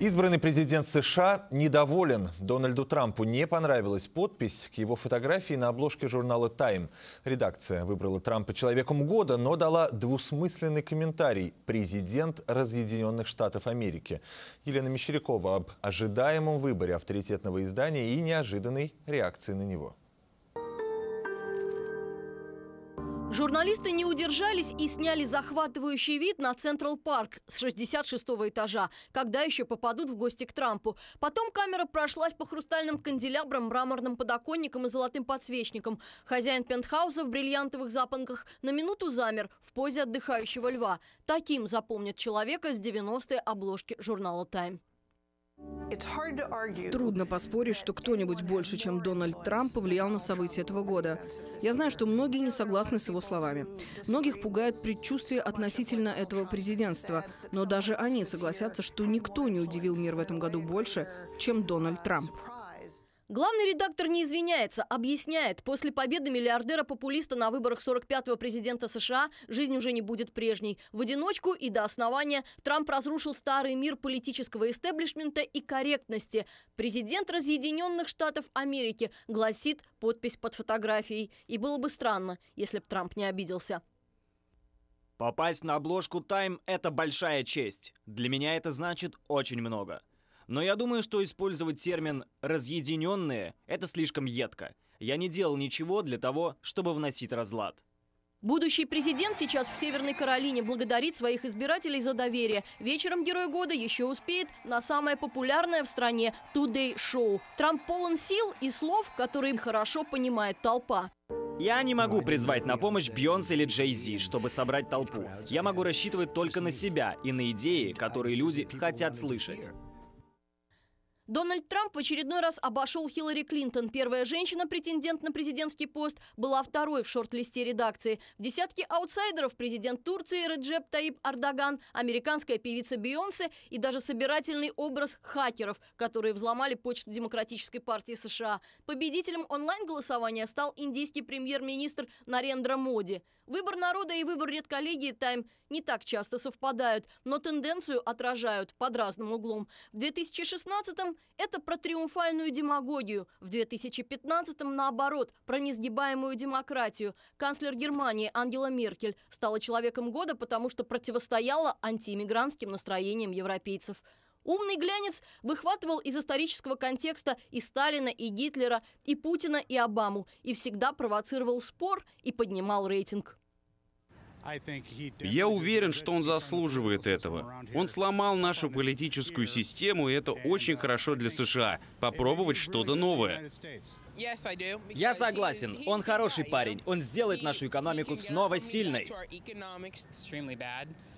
Избранный президент США недоволен. Дональду Трампу не понравилась подпись к его фотографии на обложке журнала «Тайм». Редакция выбрала Трампа человеком года, но дала двусмысленный комментарий «Президент Разъединенных Штатов Америки». Елена Мещерякова об ожидаемом выборе авторитетного издания и неожиданной реакции на него. Журналисты не удержались и сняли захватывающий вид на Централ Парк с 66-го этажа, когда еще попадут в гости к Трампу. Потом камера прошлась по хрустальным канделябрам, мраморным подоконникам и золотым подсвечникам. Хозяин пентхауса в бриллиантовых запонках на минуту замер в позе отдыхающего льва. Таким запомнят человека с 90-й обложки журнала «Тайм». Трудно поспорить, что кто-нибудь больше, чем Дональд Трамп, повлиял на события этого года. Я знаю, что многие не согласны с его словами. Многих пугает предчувствие относительно этого президентства, но даже они согласятся, что никто не удивил мир в этом году больше, чем Дональд Трамп. Главный редактор не извиняется, объясняет, после победы миллиардера-популиста на выборах 45-го президента США жизнь уже не будет прежней. В одиночку и до основания Трамп разрушил старый мир политического истеблишмента и корректности. Президент Разъединенных Штатов Америки гласит подпись под фотографией. И было бы странно, если бы Трамп не обиделся. Попасть на обложку Time – это большая честь. Для меня это значит очень много. Но я думаю, что использовать термин «разъединенные» — это слишком едко. Я не делал ничего для того, чтобы вносить разлад. Будущий президент сейчас в Северной Каролине благодарит своих избирателей за доверие. Вечером Герой года еще успеет на самое популярное в стране Today Show. Трамп полон сил и слов, которые хорошо понимает толпа. Я не могу призвать на помощь Бьонс или Джей Зи, чтобы собрать толпу. Я могу рассчитывать только на себя и на идеи, которые люди хотят слышать. Дональд Трамп в очередной раз обошел Хиллари Клинтон. Первая женщина, претендент на президентский пост, была второй в шорт-листе редакции. В десятке аутсайдеров президент Турции Реджеп Таиб Ардаган, американская певица Бейонсе и даже собирательный образ хакеров, которые взломали почту Демократической партии США. Победителем онлайн-голосования стал индийский премьер-министр Нарендра Моди. Выбор народа и выбор редколлегии Тайм не так часто совпадают, но тенденцию отражают под разным углом. В 2016 2016-м это про триумфальную демагогию. В 2015-м, наоборот, про несгибаемую демократию. Канцлер Германии Ангела Меркель стала человеком года, потому что противостояла антииммигрантским настроениям европейцев. Умный глянец выхватывал из исторического контекста и Сталина, и Гитлера, и Путина, и Обаму, и всегда провоцировал спор и поднимал рейтинг. Я уверен, что он заслуживает этого. Он сломал нашу политическую систему, и это очень uh, хорошо для США. Попробовать что-то новое. Я согласен. Он хороший парень. Он сделает нашу экономику снова сильной.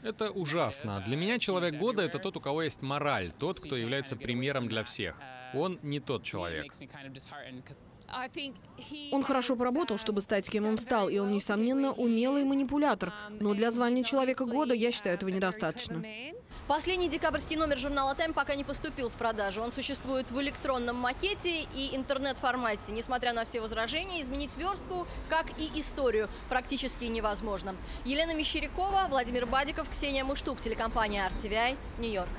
Это ужасно. Uh, для меня человек года — это тот, у кого есть мораль, тот, кто является примером для всех. Uh, он не тот человек. Он хорошо поработал, чтобы стать кем он стал, и он, несомненно, умелый манипулятор. Но для звания Человека года, я считаю, этого недостаточно. Последний декабрьский номер журнала «Тайм» пока не поступил в продажу. Он существует в электронном макете и интернет-формате. Несмотря на все возражения, изменить верстку, как и историю, практически невозможно. Елена Мещерякова, Владимир Бадиков, Ксения Муштук, телекомпания «РТВИ», Нью-Йорк.